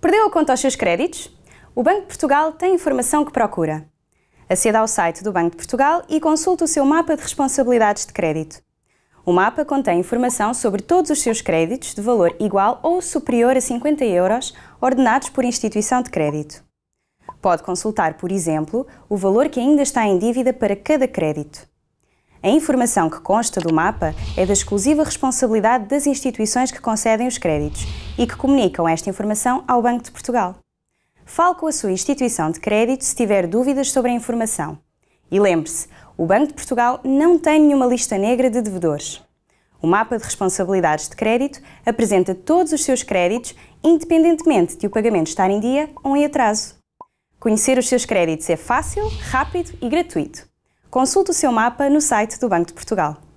Perdeu a conta aos seus créditos? O Banco de Portugal tem a informação que procura. Aceda ao site do Banco de Portugal e consulte o seu mapa de responsabilidades de crédito. O mapa contém informação sobre todos os seus créditos de valor igual ou superior a 50 euros ordenados por instituição de crédito. Pode consultar, por exemplo, o valor que ainda está em dívida para cada crédito. A informação que consta do mapa é da exclusiva responsabilidade das instituições que concedem os créditos e que comunicam esta informação ao Banco de Portugal. Fale com a sua instituição de crédito se tiver dúvidas sobre a informação. E lembre-se, o Banco de Portugal não tem nenhuma lista negra de devedores. O mapa de responsabilidades de crédito apresenta todos os seus créditos, independentemente de o pagamento estar em dia ou em atraso. Conhecer os seus créditos é fácil, rápido e gratuito. Consulte o seu mapa no site do Banco de Portugal.